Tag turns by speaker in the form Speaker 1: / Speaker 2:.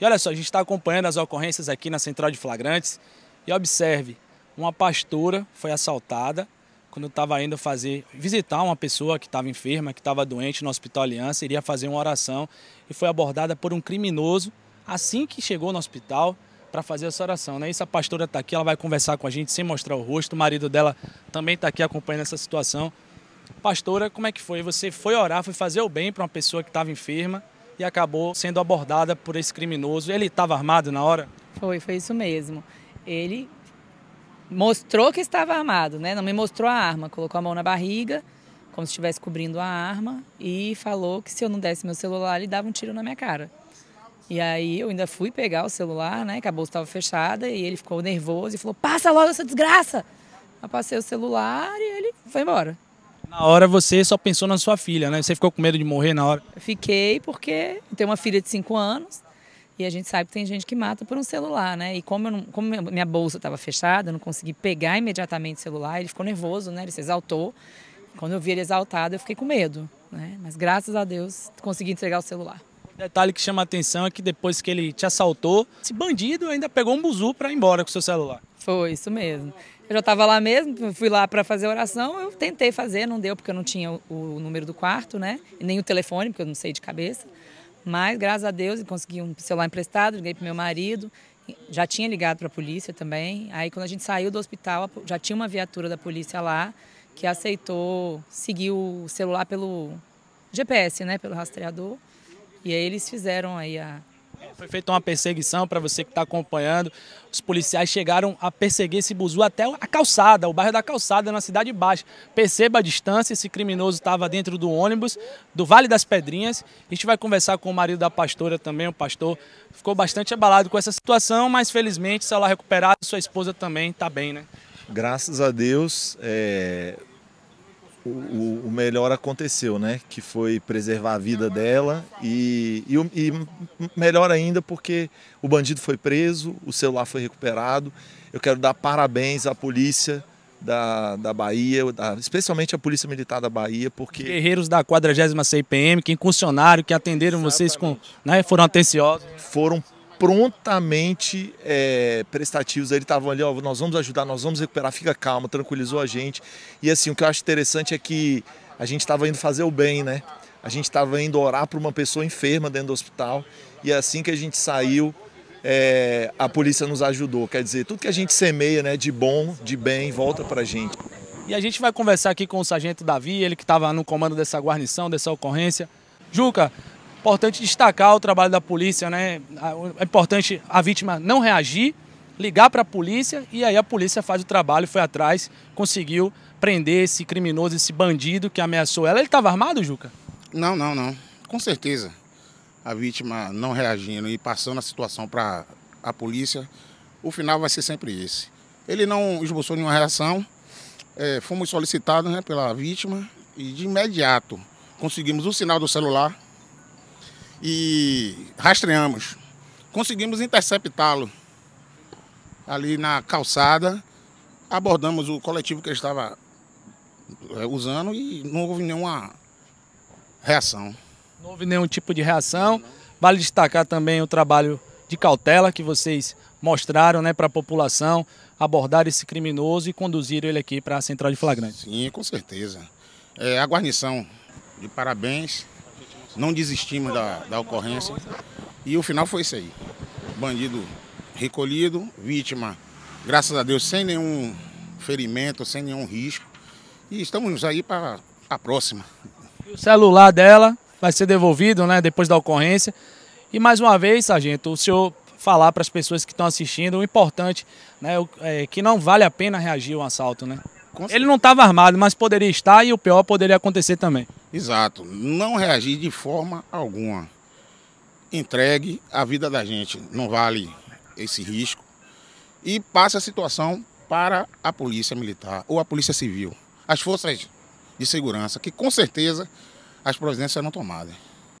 Speaker 1: E olha só, a gente está acompanhando as ocorrências aqui na Central de Flagrantes e observe, uma pastora foi assaltada quando estava indo fazer visitar uma pessoa que estava enferma, que estava doente no Hospital Aliança, iria fazer uma oração e foi abordada por um criminoso assim que chegou no hospital para fazer essa oração. Né? Essa pastora está aqui, ela vai conversar com a gente sem mostrar o rosto. O marido dela também está aqui acompanhando essa situação. Pastora, como é que foi? Você foi orar, foi fazer o bem para uma pessoa que estava enferma e acabou sendo abordada por esse criminoso. Ele estava armado na hora?
Speaker 2: Foi, foi isso mesmo. Ele mostrou que estava armado, né? Não me mostrou a arma, colocou a mão na barriga, como se estivesse cobrindo a arma, e falou que se eu não desse meu celular, ele dava um tiro na minha cara. E aí eu ainda fui pegar o celular, né? Que a bolsa estava fechada e ele ficou nervoso e falou: passa logo essa desgraça! Eu passei o celular e ele foi embora.
Speaker 1: Na hora você só pensou na sua filha, né? Você ficou com medo de morrer na hora?
Speaker 2: fiquei porque tenho uma filha de 5 anos e a gente sabe que tem gente que mata por um celular, né? E como, não, como minha bolsa estava fechada, eu não consegui pegar imediatamente o celular, ele ficou nervoso, né? Ele se exaltou. Quando eu vi ele exaltado, eu fiquei com medo, né? Mas graças a Deus consegui entregar o celular.
Speaker 1: Detalhe que chama a atenção é que depois que ele te assaltou, esse bandido ainda pegou um buzu para ir embora com seu celular.
Speaker 2: Foi, isso mesmo. Eu já estava lá mesmo, fui lá para fazer oração, eu tentei fazer, não deu porque eu não tinha o, o número do quarto, né? E nem o telefone, porque eu não sei de cabeça. Mas graças a Deus consegui um celular emprestado, liguei pro meu marido, já tinha ligado para a polícia também. Aí quando a gente saiu do hospital, já tinha uma viatura da polícia lá que aceitou seguir o celular pelo GPS, né, pelo rastreador. E aí eles fizeram aí a, foi
Speaker 1: feita uma perseguição para você que está acompanhando. Os policiais chegaram a perseguir esse buzu até a calçada, o bairro da calçada, na Cidade Baixa. Perceba a distância, esse criminoso estava dentro do ônibus do Vale das Pedrinhas. A gente vai conversar com o marido da pastora também, o pastor. Ficou bastante abalado com essa situação, mas felizmente se lá recuperado. Sua esposa também está bem, né?
Speaker 3: Graças a Deus, é o, o, melhor aconteceu, né? Que foi preservar a vida dela e, e, e, melhor ainda porque o bandido foi preso, o celular foi recuperado. Eu quero dar parabéns à
Speaker 1: polícia da, da Bahia, da, especialmente à Polícia Militar da Bahia, porque... Guerreiros da 46ª CPM, que funcionário que atenderam Exatamente. vocês, com, né, foram atenciosos. Foram prontamente
Speaker 3: é, prestativos. Eles estavam ali, ó, nós vamos ajudar, nós vamos recuperar, fica calmo, tranquilizou a gente. E assim, o que eu acho interessante é que a gente estava indo fazer o bem, né? A gente estava indo orar para uma pessoa enferma dentro do hospital. E assim que a gente saiu, é, a polícia nos ajudou. Quer dizer, tudo que a gente semeia né, de bom, de bem, volta para a gente.
Speaker 1: E a gente vai conversar aqui com o sargento Davi, ele que estava no comando dessa guarnição, dessa ocorrência. Juca, Importante destacar o trabalho da polícia, né? É importante a vítima não reagir, ligar para a polícia e aí a polícia faz o trabalho, foi atrás, conseguiu prender esse criminoso, esse bandido que ameaçou ela. Ele estava armado, Juca?
Speaker 4: Não, não, não. Com certeza. A vítima não reagindo e passando a situação para a polícia, o final vai ser sempre esse. Ele não esboçou nenhuma reação, é, fomos solicitados né, pela vítima e de imediato conseguimos o sinal do celular e rastreamos. Conseguimos interceptá-lo ali na calçada, abordamos o coletivo que ele estava é, usando e não houve nenhuma reação. Não houve nenhum tipo de reação. Vale destacar também o trabalho
Speaker 1: de cautela que vocês mostraram né, para a população abordar esse criminoso
Speaker 4: e conduziram ele aqui para a central de flagrante. Sim, com certeza. É, a guarnição, de parabéns não desistimos da, da ocorrência. E o final foi isso aí. Bandido recolhido, vítima, graças a Deus, sem nenhum ferimento, sem nenhum risco. E estamos aí para a próxima. O
Speaker 1: celular dela vai ser devolvido, né, depois da ocorrência. E mais uma vez, sargento, o senhor falar para as pessoas que estão assistindo o importante, né, é, que não vale a pena reagir ao assalto, né? Ele não estava armado, mas poderia estar e o pior poderia acontecer também.
Speaker 4: Exato. Não reagir de forma alguma. Entregue a vida da gente. Não vale esse risco. E passe a situação para a Polícia Militar ou a Polícia Civil. As forças de segurança, que com certeza as providências serão tomadas.